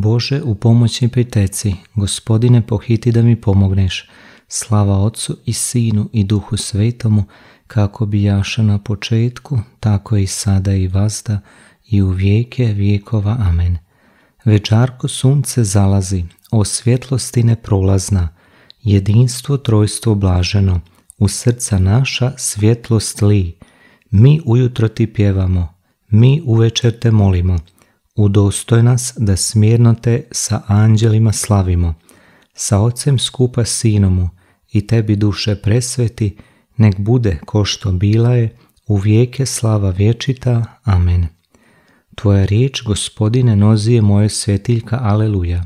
Bože, u pomoći priteci, gospodine, pohiti da mi pomogneš. Slava Otcu i Sinu i Duhu Svetomu, kako bi jaša na početku, tako i sada i vazda, i u vijeke vijekova. Amen. Večarko sunce zalazi, o svjetlosti prolazna, jedinstvo trojstvo blaženo, u srca naša svjetlost li. Mi ujutro ti pjevamo, mi uvečer te molimo, udostoj nas da smjerno te sa anđelima slavimo, sa ocem skupa sinomu i tebi duše presveti, nek bude ko što bila je, u vijeke slava vječita. Amen. Tvoja riječ, gospodine, nozije moje svetiljka aleluja.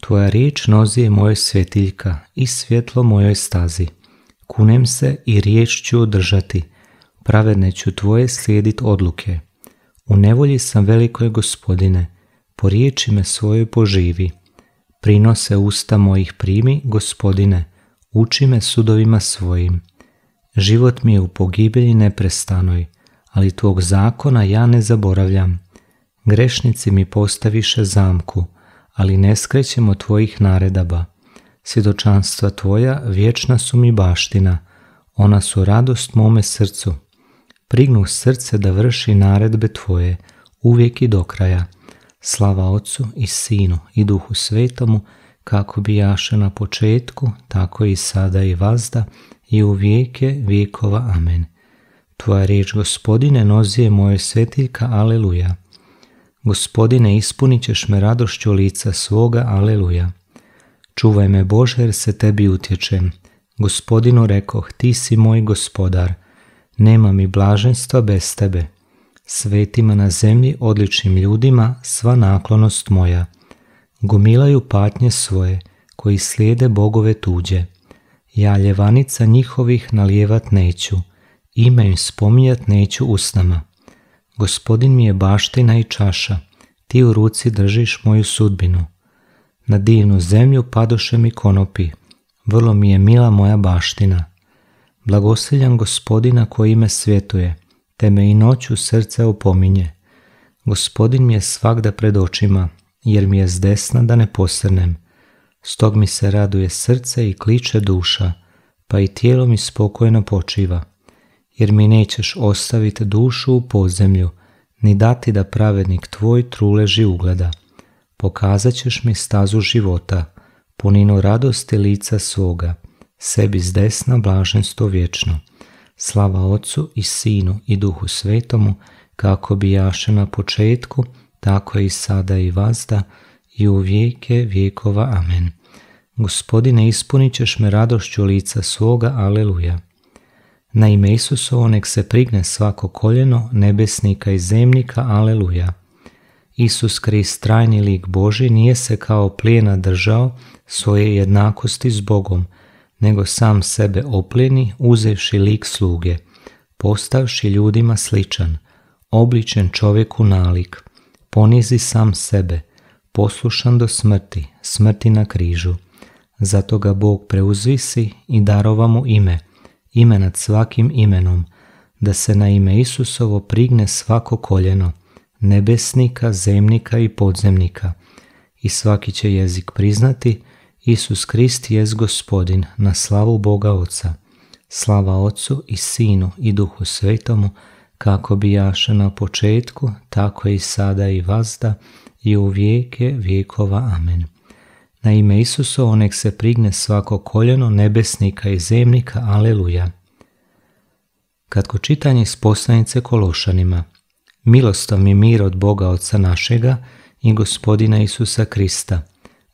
Tvoja riječ nozije moje svetiljka i svjetlo mojoj stazi. Kunem se i riječ ću održati, pravedne ću tvoje slijedit odluke. U nevolji sam velikoj gospodine, po riječi me svojoj poživi. Prinose usta mojih primi, gospodine, uči me sudovima svojim. Život mi je u pogibelji neprestanoj, ali tvog zakona ja ne zaboravljam. Grešnici mi postaviše zamku, ali ne skrećem od tvojih naredaba. Svjedočanstva tvoja vječna su mi baština, ona su radost mome srcu prignu srce da vrši naredbe Tvoje, uvijek i do kraja. Slava Otcu i Sinu i Duhu Svetomu, kako bi jaše na početku, tako i sada i vazda, i u vijeke vijekova. Amen. Tvoja riječ, gospodine, nozije moje svetiljka, aleluja. Gospodine, ispunit ćeš me radošću lica svoga, aleluja. Čuvaj me Bože, jer se tebi utječem. Gospodinu rekoh, ti si moj gospodar, nema mi blaženstva bez tebe. Svetima na zemlji, odličnim ljudima, sva naklonost moja. Gomilaju patnje svoje, koji slijede bogove tuđe. Ja ljevanica njihovih nalijevat neću, ime im spominjat neću usnama. Gospodin mi je baština i čaša, ti u ruci držiš moju sudbinu. Na divnu zemlju padoše mi konopi, vrlo mi je mila moja baština. Blagosiljan gospodina koji me svjetuje, te me i noću srce opominje. Gospodin mi je svakda pred očima, jer mi je s desna da ne posrnem. Stog mi se raduje srce i kliče duša, pa i tijelo mi spokojno počiva. Jer mi nećeš ostaviti dušu u podzemlju, ni dati da pravednik tvoj truleži ugleda. Pokazat ćeš mi stazu života, punino radosti lica svoga sebi s desna blaženstvo vječno. Slava Ocu i Sinu i Duhu Svetomu, kako bijaše na početku, tako i sada i vazda, i u vijeke vijekova. Amen. Gospodine, ispunit ćeš me radošću lica svoga, aleluja. Na ime Isusovo nek se prigne svako koljeno, nebesnika i zemnika, aleluja. Isus Krist, trajni lik Boži, nije se kao plijena držao svoje jednakosti s Bogom, nego sam sebe opljeni, uzevši lik sluge, postavši ljudima sličan, obličen čovjeku nalik, ponizi sam sebe, poslušan do smrti, smrti na križu. Zato ga Bog preuzvisi i darova mu ime, ime nad svakim imenom, da se na ime Isusovo prigne svako koljeno, nebesnika, zemnika i podzemnika, i svaki će jezik priznati Isus Krist je gospodin, na slavu Boga Oca. Slava Ocu i Sinu i Duhu Svetomu, kako bijaše na početku, tako i sada i vazda, i u vijeke vijekova. Amen. Na ime Isusa onek se prigne svako koljeno nebesnika i zemnika. Aleluja. Kratko čitanje iz poslanice Kološanima. Milostom i mir od Boga Oca našega i gospodina Isusa Krista –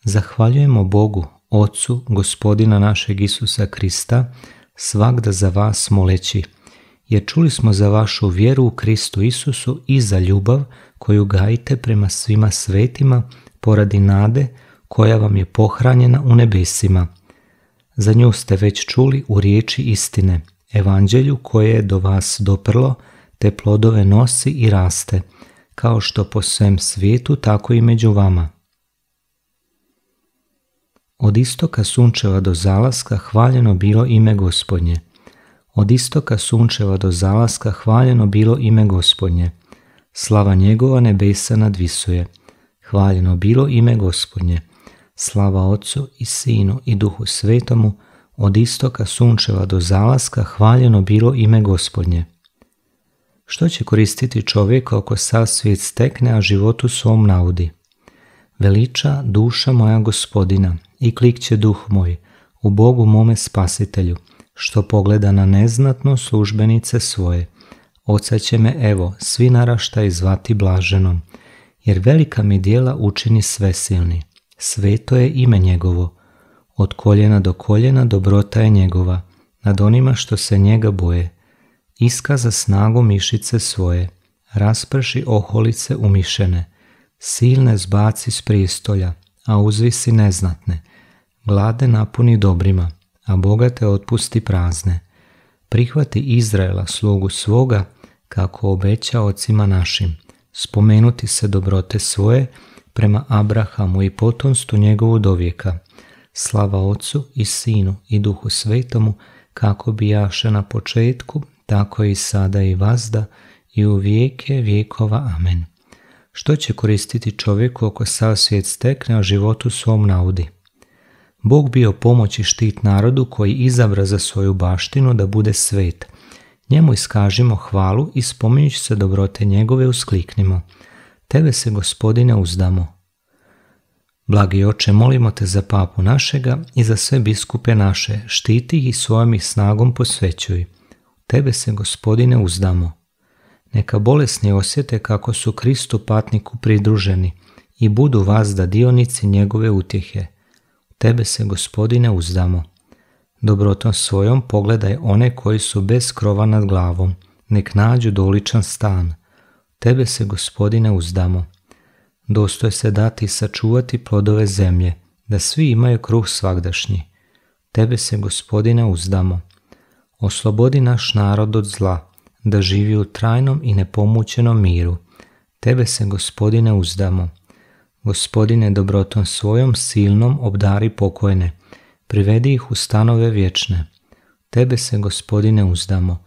Zahvaljujemo Bogu, Ocu, gospodina našeg Isusa Krista, svakda za vas moleći, jer čuli smo za vašu vjeru u Kristu Isusu i za ljubav koju gajite prema svima svetima poradi nade koja vam je pohranjena u nebesima. Za nju ste već čuli u riječi istine, evanđelju koje je do vas doprlo, te plodove nosi i raste, kao što po svem svijetu, tako i među vama – od istoka sunčeva do zalaska hvaljeno bilo ime gospodnje. Od istoka sunčeva do zalaska hvaljeno bilo ime gospodnje. Slava njegova nebesa nadvisuje. Hvaljeno bilo ime gospodnje. Slava ocu i Sinu i Duhu Svetomu, od istoka sunčeva do zalaska hvaljeno bilo ime gospodnje. Što će koristiti čovjek ako sav svijet stekne, a životu svom naudi? Veliča duša moja gospodina – i klik će duh moj, u Bogu mome spasitelju, što pogleda na neznatno službenice svoje. Oca će me evo, svi i zvati blaženom, jer velika mi dijela učini svesilni. Sveto je ime njegovo, od koljena do koljena dobrota je njegova, nad onima što se njega boje. Iskaza snagu mišice svoje, rasprši oholice umišene, silne zbaci s pristolja, a uzvisi neznatne glade napuni dobrima, a bogate otpusti prazne. Prihvati Izraela slogu svoga, kako obeća ocima našim, spomenuti se dobrote svoje prema Abrahamu i potomstvu njegovu dovijeka. Slava Ocu i Sinu i Duhu Svetomu, kako jaše na početku, tako i sada i vazda, i u vijeke vijekova. Amen. Što će koristiti čovjeku ako sav svijet stekne, a životu svom naudi? Bog bio pomoć i štit narodu koji izabra za svoju baštinu da bude svet. Njemu iskažimo hvalu i spominjući se dobrote njegove uskliknimo. Tebe se, gospodine, uzdamo. Blagi oče, molimo te za papu našega i za sve biskupe naše, štiti ih i svojom ih snagom posvećuj. Tebe se, gospodine, uzdamo. Neka bolesni osjete kako su Kristu patniku pridruženi i budu vas da dionici njegove utjehe – tebe se gospodine uzdamo. Dobrotom svojom pogledaj one koji su bez krova nad glavom, nek nađu doličan stan. Tebe se gospodine uzdamo. Dostoje se dati i sačuvati plodove zemlje, da svi imaju kruh svagdašnji. Tebe se gospodine uzdamo. Oslobodi naš narod od zla, da živi u trajnom i nepomućenom miru. Tebe se gospodine uzdamo. Gospodine dobrotom svojom silnom obdari pokojne, privedi ih u stanove vječne. Tebe se, gospodine, uzdamo.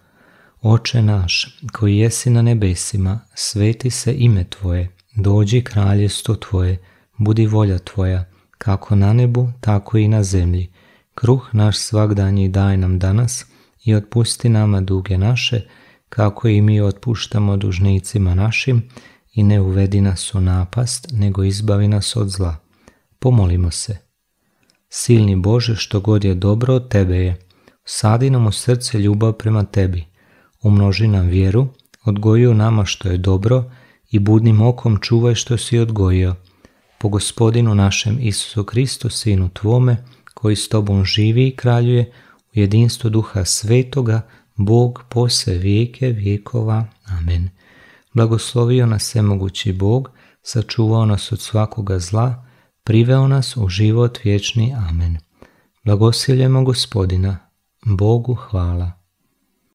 Oče naš, koji jesi na nebesima, sveti se ime Tvoje, dođi kraljestvo Tvoje, budi volja Tvoja, kako na nebu, tako i na zemlji. Kruh naš svakdanji daj nam danas i otpusti nama duge naše, kako i mi otpuštamo dužnicima našim i ne uvedi nas u napast, nego izbavi nas od zla. Pomolimo se. Silni Bože, što god je dobro od Tebe je. Sadi nam u srce ljubav prema Tebi. Umnoži nam vjeru, odgoji u nama što je dobro i budnim okom čuvaj što si odgojio. Po gospodinu našem Isusu Kristu, Sinu Tvome, koji s Tobom živi i kraljuje, u jedinstvu duha svetoga, Bog pose vijeke vijekova. Amen. Blagoslovio nas svemogući Bog, sačuvao nas od svakoga zla, priveo nas u život vječni. Amen. Blagosiljem gospodina, Bogu hvala.